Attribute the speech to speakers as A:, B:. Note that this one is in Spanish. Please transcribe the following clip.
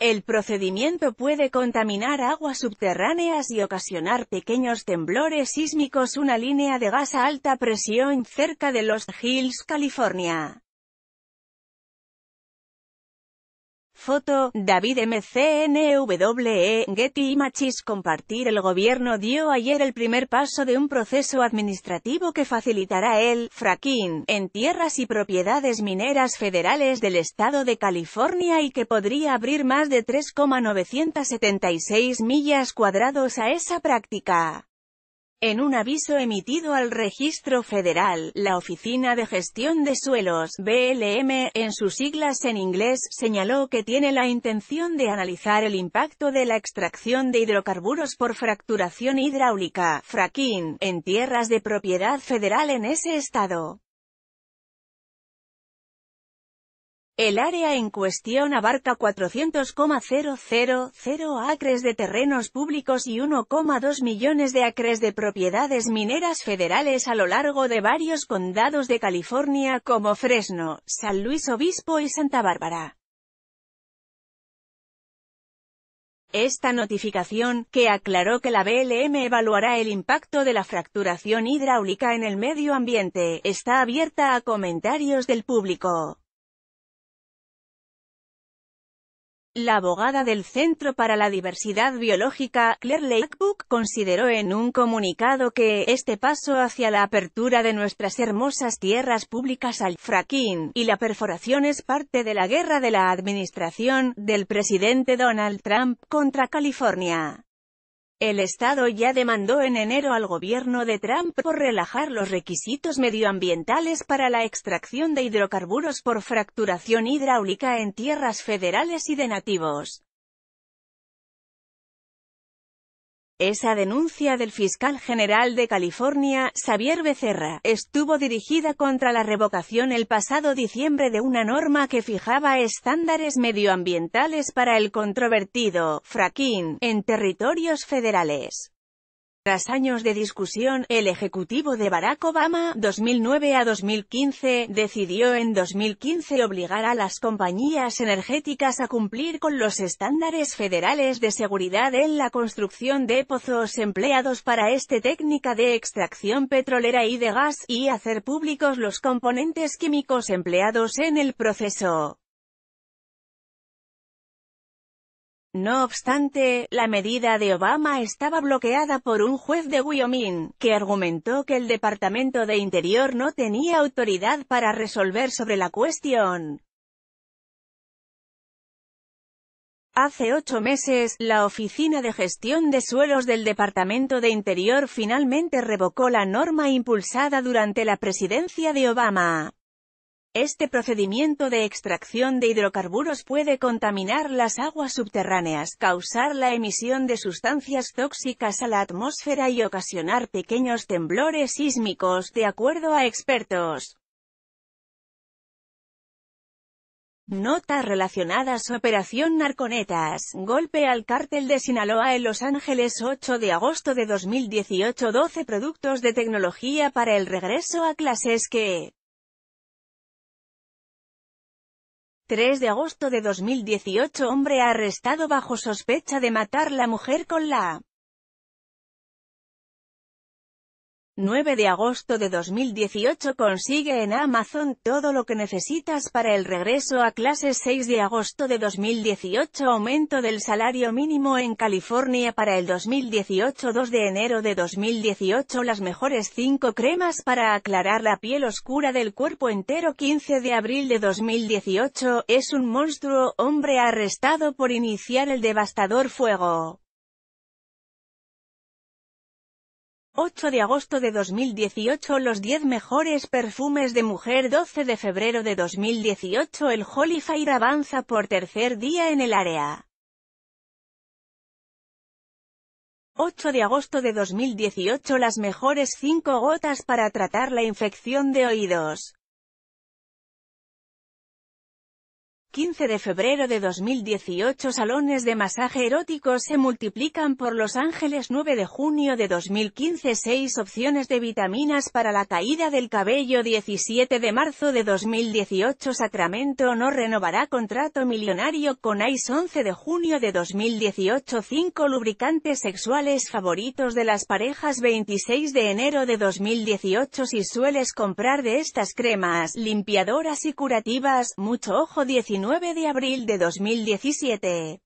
A: El procedimiento puede contaminar aguas subterráneas y ocasionar pequeños temblores sísmicos. Una línea de gas a alta presión cerca de Los Hills, California, Foto, David MCNWE, Getty Images Compartir El gobierno dio ayer el primer paso de un proceso administrativo que facilitará el fracking en tierras y propiedades mineras federales del estado de California y que podría abrir más de 3,976 millas cuadrados a esa práctica. En un aviso emitido al Registro Federal, la Oficina de Gestión de Suelos, BLM, en sus siglas en inglés, señaló que tiene la intención de analizar el impacto de la extracción de hidrocarburos por fracturación hidráulica, fracking, en tierras de propiedad federal en ese estado. El área en cuestión abarca 400,000 acres de terrenos públicos y 1,2 millones de acres de propiedades mineras federales a lo largo de varios condados de California como Fresno, San Luis Obispo y Santa Bárbara. Esta notificación, que aclaró que la BLM evaluará el impacto de la fracturación hidráulica en el medio ambiente, está abierta a comentarios del público. La abogada del Centro para la Diversidad Biológica, Claire Lakebook, consideró en un comunicado que este paso hacia la apertura de nuestras hermosas tierras públicas al fracking y la perforación es parte de la guerra de la administración del presidente Donald Trump contra California. El Estado ya demandó en enero al gobierno de Trump por relajar los requisitos medioambientales para la extracción de hidrocarburos por fracturación hidráulica en tierras federales y de nativos. Esa denuncia del fiscal general de California, Xavier Becerra, estuvo dirigida contra la revocación el pasado diciembre de una norma que fijaba estándares medioambientales para el controvertido fracking en territorios federales. Tras años de discusión, el ejecutivo de Barack Obama, 2009 a 2015, decidió en 2015 obligar a las compañías energéticas a cumplir con los estándares federales de seguridad en la construcción de pozos empleados para esta técnica de extracción petrolera y de gas, y hacer públicos los componentes químicos empleados en el proceso. No obstante, la medida de Obama estaba bloqueada por un juez de Wyoming, que argumentó que el Departamento de Interior no tenía autoridad para resolver sobre la cuestión. Hace ocho meses, la Oficina de Gestión de Suelos del Departamento de Interior finalmente revocó la norma impulsada durante la presidencia de Obama. Este procedimiento de extracción de hidrocarburos puede contaminar las aguas subterráneas, causar la emisión de sustancias tóxicas a la atmósfera y ocasionar pequeños temblores sísmicos, de acuerdo a expertos. Notas relacionadas Operación Narconetas, golpe al cártel de Sinaloa en Los Ángeles 8 de agosto de 2018 12 productos de tecnología para el regreso a clases que 3 de agosto de 2018 hombre arrestado bajo sospecha de matar la mujer con la 9 de agosto de 2018 Consigue en Amazon todo lo que necesitas para el regreso a clases 6 de agosto de 2018 Aumento del salario mínimo en California para el 2018 2 de enero de 2018 Las mejores 5 cremas para aclarar la piel oscura del cuerpo entero 15 de abril de 2018 Es un monstruo hombre arrestado por iniciar el devastador fuego. 8 de agosto de 2018 Los 10 mejores perfumes de mujer 12 de febrero de 2018 El Holy avanza por tercer día en el área. 8 de agosto de 2018 Las mejores 5 gotas para tratar la infección de oídos. 15 de febrero de 2018 Salones de masaje eróticos se multiplican por Los Ángeles 9 de junio de 2015 6 opciones de vitaminas para la caída del cabello 17 de marzo de 2018 Sacramento no renovará contrato millonario con ICE 11 de junio de 2018 5 lubricantes sexuales favoritos de las parejas 26 de enero de 2018 Si sueles comprar de estas cremas limpiadoras y curativas, mucho ojo 19 9 de abril de 2017.